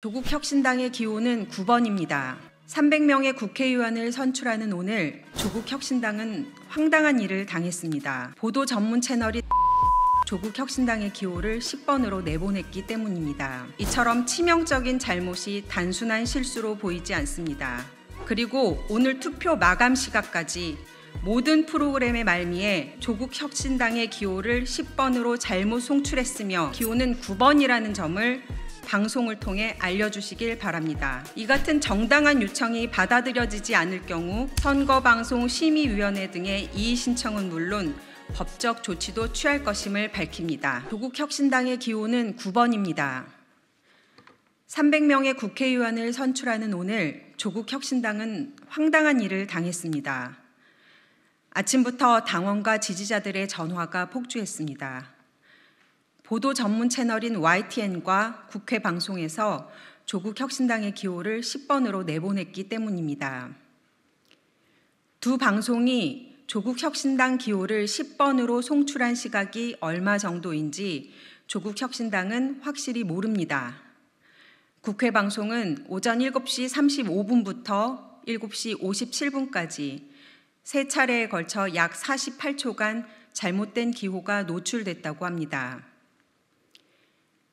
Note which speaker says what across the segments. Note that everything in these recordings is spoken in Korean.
Speaker 1: 조국혁신당의 기호는 9번입니다. 300명의 국회의원을 선출하는 오늘 조국혁신당은 황당한 일을 당했습니다. 보도 전문 채널이 조국혁신당의 기호를 10번으로 내보냈기 때문입니다. 이처럼 치명적인 잘못이 단순한 실수로 보이지 않습니다. 그리고 오늘 투표 마감 시각까지 모든 프로그램의 말미에 조국 혁신당의 기호를 10번으로 잘못 송출했으며 기호는 9번이라는 점을 방송을 통해 알려주시길 바랍니다. 이 같은 정당한 요청이 받아들여지지 않을 경우 선거방송심의위원회 등의 이의신청은 물론 법적 조치도 취할 것임을 밝힙니다. 조국혁신당의 기호는 9번입니다. 300명의 국회의원을 선출하는 오늘 조국혁신당은 황당한 일을 당했습니다. 아침부터 당원과 지지자들의 전화가 폭주했습니다. 보도 전문 채널인 YTN과 국회 방송에서 조국 혁신당의 기호를 10번으로 내보냈기 때문입니다. 두 방송이 조국 혁신당 기호를 10번으로 송출한 시각이 얼마 정도인지 조국 혁신당은 확실히 모릅니다. 국회 방송은 오전 7시 35분부터 7시 57분까지 세 차례에 걸쳐 약 48초간 잘못된 기호가 노출됐다고 합니다.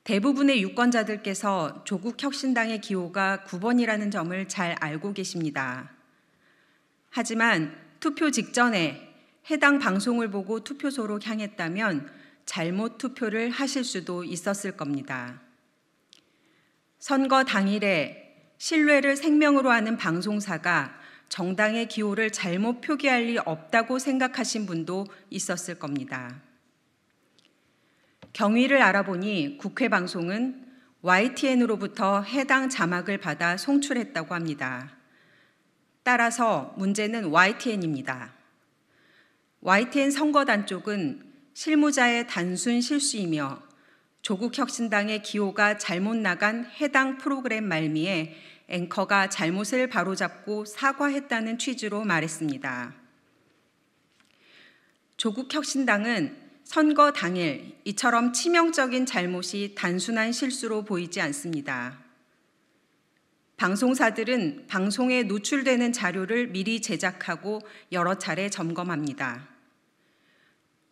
Speaker 1: 대부분의 유권자들께서 조국 혁신당의 기호가 9번이라는 점을 잘 알고 계십니다. 하지만 투표 직전에 해당 방송을 보고 투표소로 향했다면 잘못 투표를 하실 수도 있었을 겁니다. 선거 당일에 신뢰를 생명으로 하는 방송사가 정당의 기호를 잘못 표기할 리 없다고 생각하신 분도 있었을 겁니다. 경위를 알아보니 국회 방송은 YTN으로부터 해당 자막을 받아 송출했다고 합니다. 따라서 문제는 YTN입니다. YTN 선거단 쪽은 실무자의 단순 실수이며 조국 혁신당의 기호가 잘못 나간 해당 프로그램 말미에 앵커가 잘못을 바로잡고 사과했다는 취지로 말했습니다. 조국 혁신당은 선거 당일 이처럼 치명적인 잘못이 단순한 실수로 보이지 않습니다. 방송사들은 방송에 노출되는 자료를 미리 제작하고 여러 차례 점검합니다.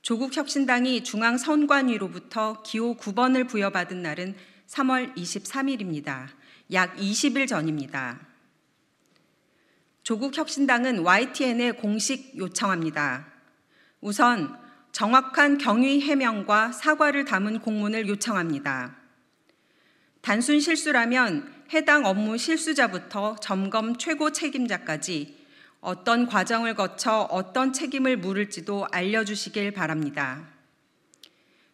Speaker 1: 조국 혁신당이 중앙 선관위로부터 기호 9번을 부여받은 날은 3월 23일입니다. 약 20일 전입니다. 조국 혁신당은 YTN에 공식 요청합니다. 우선 정확한 경위 해명과 사과를 담은 공문을 요청합니다. 단순 실수라면 해당 업무 실수자부터 점검 최고 책임자까지 어떤 과정을 거쳐 어떤 책임을 물을지도 알려주시길 바랍니다.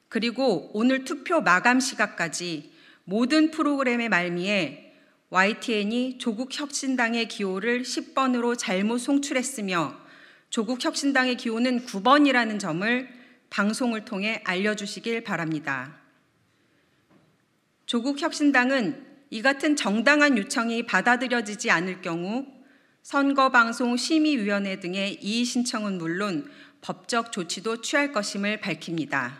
Speaker 1: 그리고 오늘 투표 마감 시각까지 모든 프로그램의 말미에 YTN이 조국 혁신당의 기호를 10번으로 잘못 송출했으며 조국 혁신당의 기호는 9번이라는 점을 방송을 통해 알려주시길 바랍니다. 조국 혁신당은 이 같은 정당한 요청이 받아들여지지 않을 경우 선거방송 심의위원회 등의 이의 신청은 물론 법적 조치도 취할 것임을 밝힙니다.